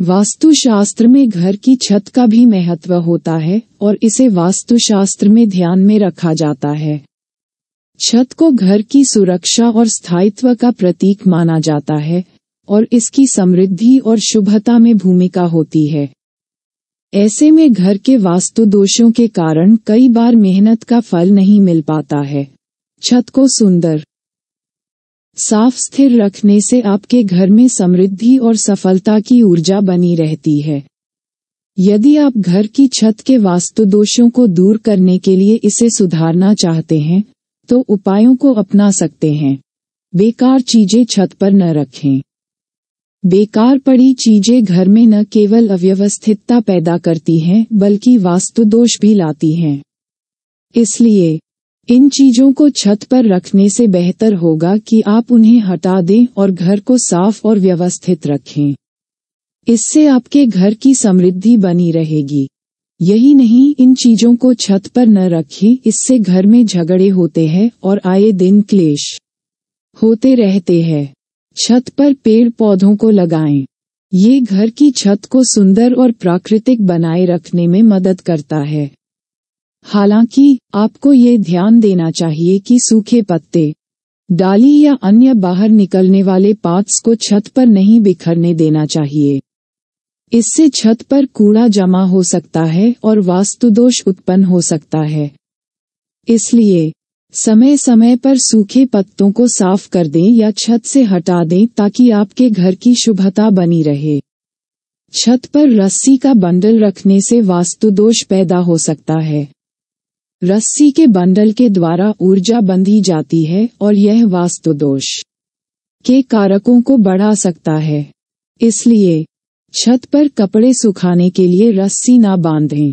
वास्तुशास्त्र में घर की छत का भी महत्व होता है और इसे वास्तुशास्त्र में ध्यान में रखा जाता है छत को घर की सुरक्षा और स्थायित्व का प्रतीक माना जाता है और इसकी समृद्धि और शुभता में भूमिका होती है ऐसे में घर के वास्तु दोषों के कारण कई बार मेहनत का फल नहीं मिल पाता है छत को सुंदर साफ स्थिर रखने से आपके घर में समृद्धि और सफलता की ऊर्जा बनी रहती है यदि आप घर की छत के वास्तु दोषों को दूर करने के लिए इसे सुधारना चाहते हैं तो उपायों को अपना सकते हैं बेकार चीजें छत पर न रखें बेकार पड़ी चीजें घर में न केवल अव्यवस्थितता पैदा करती हैं बल्कि वास्तु दोष भी लाती हैं इसलिए इन चीजों को छत पर रखने से बेहतर होगा कि आप उन्हें हटा दें और घर को साफ और व्यवस्थित रखें इससे आपके घर की समृद्धि बनी रहेगी यही नहीं इन चीजों को छत पर न रखें इससे घर में झगड़े होते हैं और आए दिन क्लेश होते रहते हैं छत पर पेड़ पौधों को लगाएं। ये घर की छत को सुंदर और प्राकृतिक बनाए रखने में मदद करता है हालांकि आपको ये ध्यान देना चाहिए कि सूखे पत्ते डाली या अन्य बाहर निकलने वाले पार्ट्स को छत पर नहीं बिखरने देना चाहिए इससे छत पर कूड़ा जमा हो सकता है और वास्तुदोष उत्पन्न हो सकता है इसलिए समय समय पर सूखे पत्तों को साफ कर दें या छत से हटा दें ताकि आपके घर की शुभता बनी रहे छत पर रस्सी का बंडल रखने से वास्तुदोष पैदा हो सकता है रस्सी के बंडल के द्वारा ऊर्जा बंधी जाती है और यह वास्तु दोष के कारकों को बढ़ा सकता है इसलिए छत पर कपड़े सुखाने के लिए रस्सी ना बांधें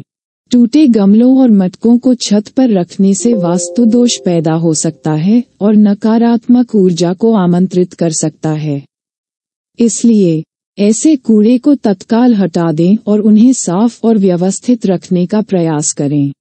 टूटे गमलों और मटकों को छत पर रखने से वास्तु दोष पैदा हो सकता है और नकारात्मक ऊर्जा को आमंत्रित कर सकता है इसलिए ऐसे कूड़े को तत्काल हटा दें और उन्हें साफ और व्यवस्थित रखने का प्रयास करें